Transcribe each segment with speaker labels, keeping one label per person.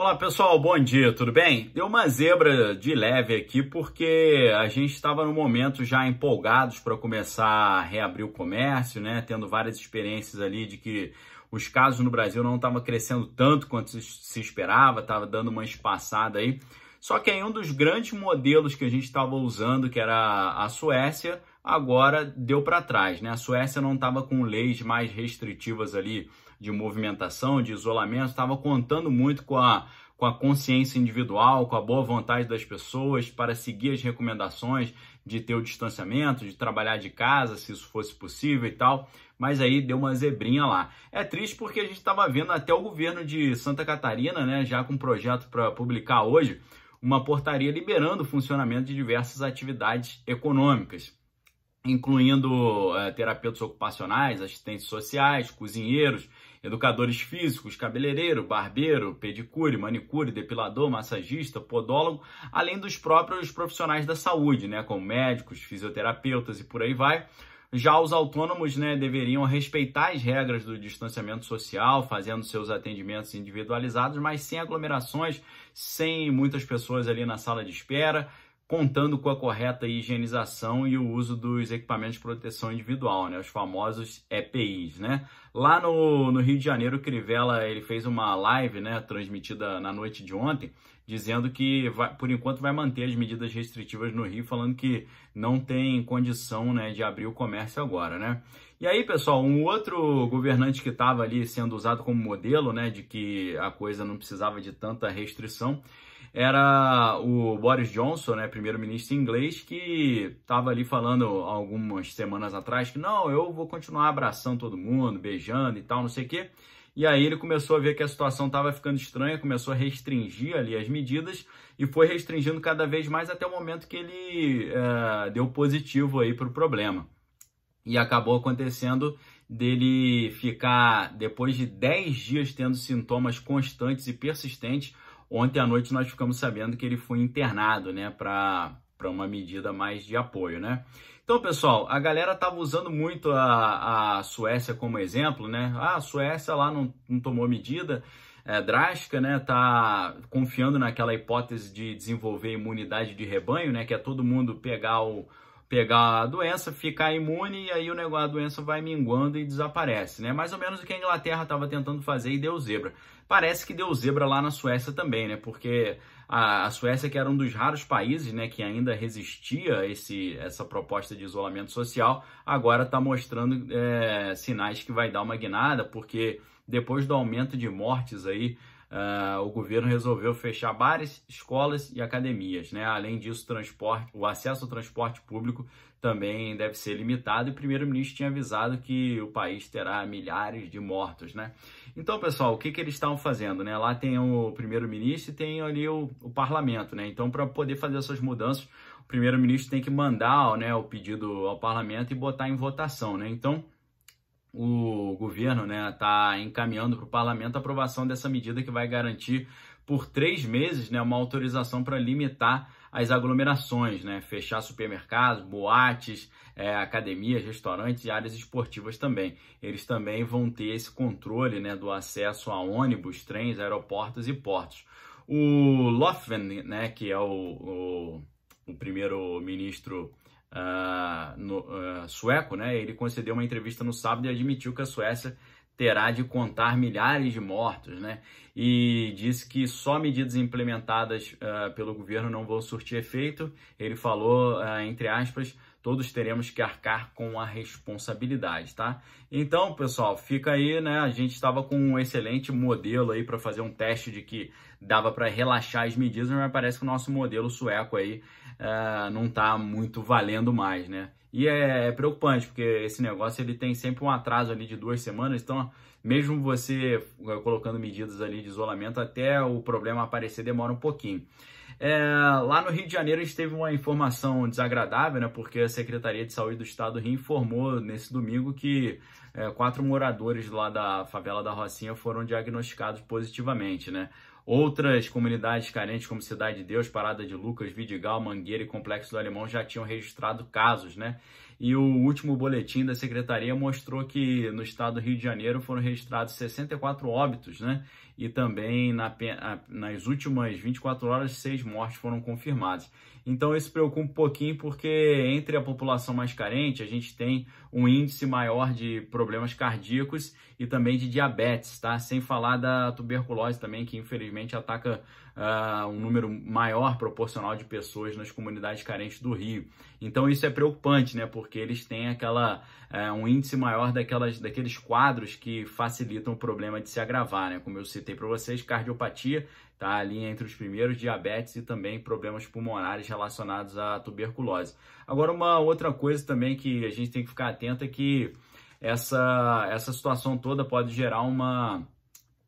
Speaker 1: Olá pessoal, bom dia, tudo bem? Deu uma zebra de leve aqui porque a gente estava no momento já empolgados para começar a reabrir o comércio, né? Tendo várias experiências ali de que os casos no Brasil não estavam crescendo tanto quanto se esperava, estava dando uma espaçada aí. Só que aí um dos grandes modelos que a gente estava usando, que era a Suécia, agora deu para trás, né? A Suécia não estava com leis mais restritivas ali de movimentação, de isolamento, estava contando muito com a, com a consciência individual, com a boa vontade das pessoas para seguir as recomendações de ter o distanciamento, de trabalhar de casa, se isso fosse possível e tal. Mas aí deu uma zebrinha lá. É triste porque a gente estava vendo até o governo de Santa Catarina, né, já com um projeto para publicar hoje, uma portaria liberando o funcionamento de diversas atividades econômicas incluindo é, terapeutas ocupacionais, assistentes sociais, cozinheiros, educadores físicos, cabeleireiro, barbeiro, pedicure, manicure, depilador, massagista, podólogo, além dos próprios profissionais da saúde, né, como médicos, fisioterapeutas e por aí vai. Já os autônomos né, deveriam respeitar as regras do distanciamento social, fazendo seus atendimentos individualizados, mas sem aglomerações, sem muitas pessoas ali na sala de espera, contando com a correta higienização e o uso dos equipamentos de proteção individual, né? os famosos EPIs. Né? Lá no, no Rio de Janeiro, o Crivella ele fez uma live né, transmitida na noite de ontem, dizendo que vai, por enquanto vai manter as medidas restritivas no Rio, falando que não tem condição né, de abrir o comércio agora. Né? E aí, pessoal, um outro governante que estava ali sendo usado como modelo né, de que a coisa não precisava de tanta restrição era o Boris Johnson, né, primeiro-ministro inglês, que estava ali falando algumas semanas atrás que não, eu vou continuar abraçando todo mundo, beijando e tal, não sei o quê. E aí ele começou a ver que a situação estava ficando estranha, começou a restringir ali as medidas e foi restringindo cada vez mais até o momento que ele é, deu positivo aí para o problema. E acabou acontecendo dele ficar, depois de 10 dias tendo sintomas constantes e persistentes, Ontem à noite nós ficamos sabendo que ele foi internado, né, para para uma medida mais de apoio, né? Então, pessoal, a galera tava usando muito a, a Suécia como exemplo, né? Ah, a Suécia lá não, não tomou medida é, drástica, né? Tá confiando naquela hipótese de desenvolver imunidade de rebanho, né? Que é todo mundo pegar o, pegar a doença, ficar imune e aí o negócio, a doença vai minguando e desaparece, né? Mais ou menos o que a Inglaterra estava tentando fazer e deu zebra. Parece que deu zebra lá na Suécia também, né? Porque a, a Suécia, que era um dos raros países, né, que ainda resistia esse, essa proposta de isolamento social, agora está mostrando é, sinais que vai dar uma guinada, porque depois do aumento de mortes aí uh, o governo resolveu fechar bares, escolas e academias. Né? Além disso, transporte, o acesso ao transporte público também deve ser limitado e o primeiro-ministro tinha avisado que o país terá milhares de mortos, né? Então, pessoal, o que, que eles estavam fazendo, né? Lá tem o primeiro-ministro e tem ali o, o parlamento, né? Então, para poder fazer essas mudanças, o primeiro-ministro tem que mandar né, o pedido ao parlamento e botar em votação, né? Então, o governo está né, tá encaminhando para o parlamento a aprovação dessa medida que vai garantir por três meses né, uma autorização para limitar as aglomerações, né, fechar supermercados, boates, é, academias, restaurantes e áreas esportivas também. Eles também vão ter esse controle né, do acesso a ônibus, trens, aeroportos e portos. O Lofven, né, que é o, o, o primeiro-ministro uh, no, uh, sueco, né? Ele concedeu uma entrevista no sábado e admitiu que a Suécia terá de contar milhares de mortos, né? E disse que só medidas implementadas uh, pelo governo não vão surtir efeito. Ele falou, uh, entre aspas, todos teremos que arcar com a responsabilidade, tá? Então, pessoal, fica aí, né? A gente estava com um excelente modelo aí para fazer um teste de que dava para relaxar as medidas, mas parece que o nosso modelo sueco aí é, não está muito valendo mais, né? E é, é, preocupante, porque esse negócio ele tem sempre um atraso ali de duas semanas, então mesmo você é, colocando medidas ali de isolamento, até o problema aparecer demora um pouquinho. É, lá no Rio de Janeiro a gente teve uma informação desagradável, né? Porque a Secretaria de Saúde do Estado do Rio informou nesse domingo que é, quatro moradores lá da favela da Rocinha foram diagnosticados positivamente, né? Outras comunidades carentes, como Cidade de Deus, Parada de Lucas, Vidigal, Mangueira e Complexo do Alemão, já tinham registrado casos, né? E o último boletim da secretaria mostrou que no estado do Rio de Janeiro foram registrados 64 óbitos, né? e também na, nas últimas 24 horas, seis mortes foram confirmadas. Então isso preocupa um pouquinho porque entre a população mais carente a gente tem um índice maior de problemas cardíacos e também de diabetes, tá? Sem falar da tuberculose também, que infelizmente ataca uh, um número maior proporcional de pessoas nas comunidades carentes do Rio. Então isso é preocupante, né? Porque eles têm aquela uh, um índice maior daquelas, daqueles quadros que facilitam o problema de se agravar, né? Como eu citei para vocês, cardiopatia Tá ali entre os primeiros, diabetes e também problemas pulmonares relacionados à tuberculose. Agora, uma outra coisa também que a gente tem que ficar atento é que essa, essa situação toda pode gerar uma,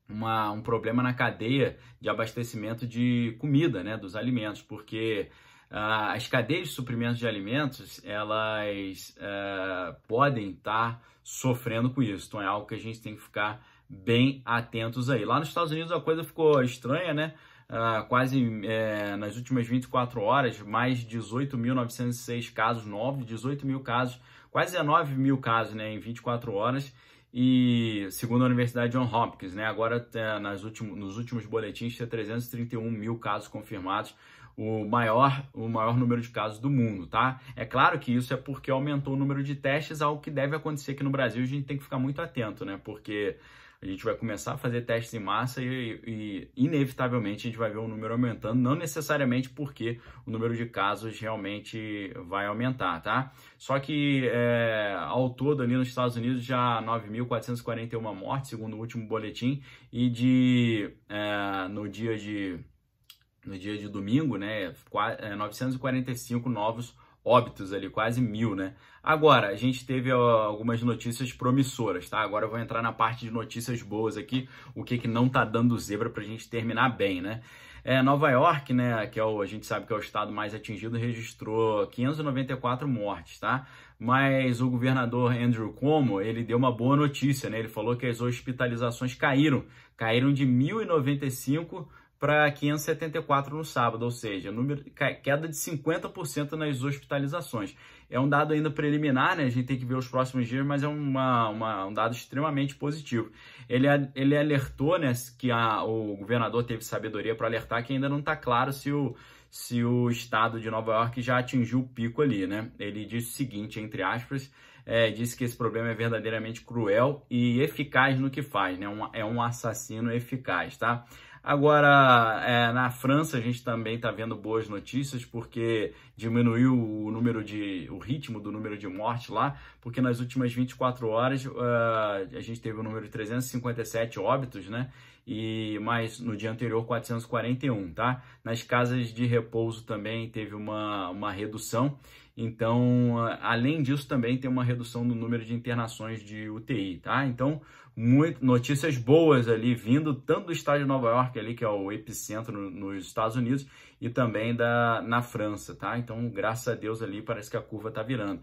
Speaker 1: uma, um problema na cadeia de abastecimento de comida, né, dos alimentos, porque uh, as cadeias de suprimentos de alimentos elas uh, podem estar tá sofrendo com isso. Então é algo que a gente tem que ficar bem atentos aí. Lá nos Estados Unidos a coisa ficou estranha, né? Ah, quase é, nas últimas 24 horas, mais 18.906 casos novos, 18 mil casos, quase 19 mil casos né, em 24 horas. E segundo a Universidade John Hopkins, né, agora é, nas últimos, nos últimos boletins tem 331 mil casos confirmados, o maior, o maior número de casos do mundo, tá? É claro que isso é porque aumentou o número de testes, algo que deve acontecer aqui no Brasil, a gente tem que ficar muito atento, né? Porque a gente vai começar a fazer testes em massa e, e inevitavelmente a gente vai ver o um número aumentando, não necessariamente porque o número de casos realmente vai aumentar, tá? Só que é, ao todo ali nos Estados Unidos já 9.441 mortes, segundo o último boletim, e de é, no dia de no dia de domingo, né, 945 é, novos óbitos ali, quase mil, né? Agora, a gente teve algumas notícias promissoras, tá? Agora eu vou entrar na parte de notícias boas aqui, o que que não tá dando zebra pra gente terminar bem, né? É, Nova York, né, que é o, a gente sabe que é o estado mais atingido, registrou 594 mortes, tá? Mas o governador Andrew Cuomo, ele deu uma boa notícia, né? Ele falou que as hospitalizações caíram, caíram de 1095 para 574 no sábado, ou seja, número, queda de 50% nas hospitalizações. É um dado ainda preliminar, né? a gente tem que ver os próximos dias, mas é uma, uma, um dado extremamente positivo. Ele, ele alertou né, que a, o governador teve sabedoria para alertar que ainda não está claro se o, se o estado de Nova York já atingiu o pico ali. Né? Ele disse o seguinte, entre aspas, é, disse que esse problema é verdadeiramente cruel e eficaz no que faz, né? Um, é um assassino eficaz, tá? Agora, é, na França, a gente também está vendo boas notícias, porque diminuiu o número de. o ritmo do número de mortes lá, porque nas últimas 24 horas uh, a gente teve o um número de 357 óbitos, né? E mais no dia anterior 441, tá? Nas casas de repouso também teve uma, uma redução. Então, ah, além disso, também tem uma redução no número de internações de UTI, tá? Então, muito, notícias boas ali vindo tanto do estado de Nova York ali, que é o epicentro nos Estados Unidos, e também da, na França, tá? Então, graças a Deus ali parece que a curva está virando.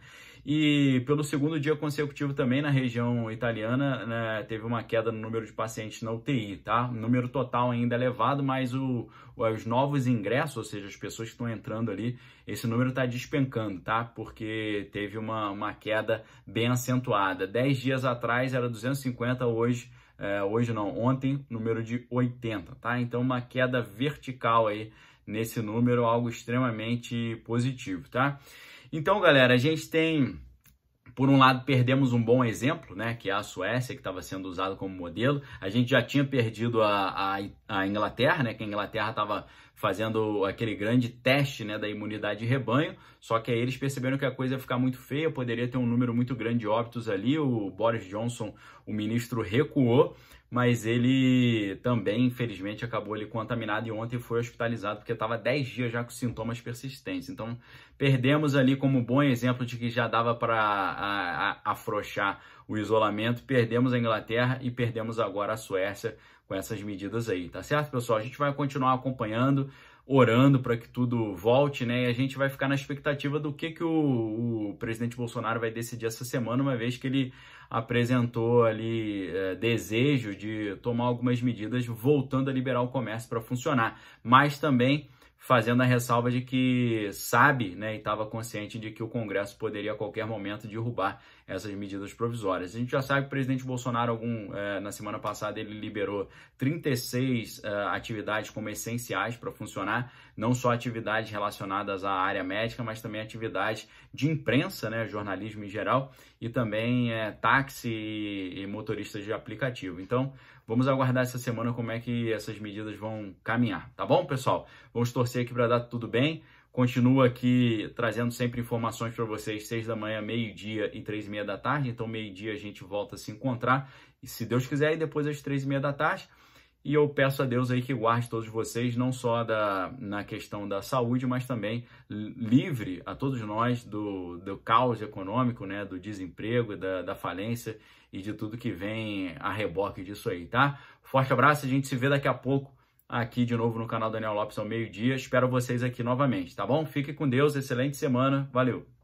Speaker 1: E pelo segundo dia consecutivo também na região italiana, né, teve uma queda no número de pacientes na UTI, tá? O número total ainda é elevado, mas o, os novos ingressos, ou seja, as pessoas que estão entrando ali, esse número está despencando, tá? Porque teve uma, uma queda bem acentuada. Dez dias atrás era 250, hoje é, hoje não, ontem, número de 80, tá? Então, uma queda vertical aí nesse número, algo extremamente positivo, tá? Então, galera, a gente tem por um lado, perdemos um bom exemplo, né, que é a Suécia, que estava sendo usado como modelo. A gente já tinha perdido a, a, a Inglaterra, né, que a Inglaterra estava fazendo aquele grande teste né, da imunidade de rebanho, só que aí eles perceberam que a coisa ia ficar muito feia, poderia ter um número muito grande de óbitos ali. O Boris Johnson, o ministro, recuou mas ele também, infelizmente, acabou ali contaminado e ontem foi hospitalizado porque estava 10 dias já com sintomas persistentes. Então, perdemos ali como bom exemplo de que já dava para afrouxar o isolamento, perdemos a Inglaterra e perdemos agora a Suécia com essas medidas aí, tá certo, pessoal? A gente vai continuar acompanhando orando para que tudo volte, né? E a gente vai ficar na expectativa do que, que o, o, presidente Bolsonaro vai decidir essa semana, uma vez que ele apresentou ali é, desejo de tomar algumas medidas voltando a liberar o comércio para funcionar. Mas também fazendo a ressalva de que sabe né, e estava consciente de que o Congresso poderia a qualquer momento derrubar essas medidas provisórias. A gente já sabe que o presidente Bolsonaro, algum, eh, na semana passada, ele liberou 36 eh, atividades como essenciais para funcionar não só atividades relacionadas à área médica, mas também atividades de imprensa, né, jornalismo em geral, e também é, táxi e motoristas de aplicativo. Então, vamos aguardar essa semana como é que essas medidas vão caminhar, tá bom, pessoal? Vamos torcer aqui para dar tudo bem. Continuo aqui trazendo sempre informações para vocês, seis da manhã, meio-dia e três e meia da tarde. Então, meio-dia a gente volta a se encontrar. E se Deus quiser, e depois às três e meia da tarde e eu peço a Deus aí que guarde todos vocês, não só da, na questão da saúde, mas também livre a todos nós do, do caos econômico, né? Do desemprego, da, da falência e de tudo que vem a reboque disso aí, tá? Forte abraço, a gente se vê daqui a pouco aqui de novo no canal Daniel Lopes ao meio-dia. Espero vocês aqui novamente, tá bom? Fique com Deus, excelente semana, valeu!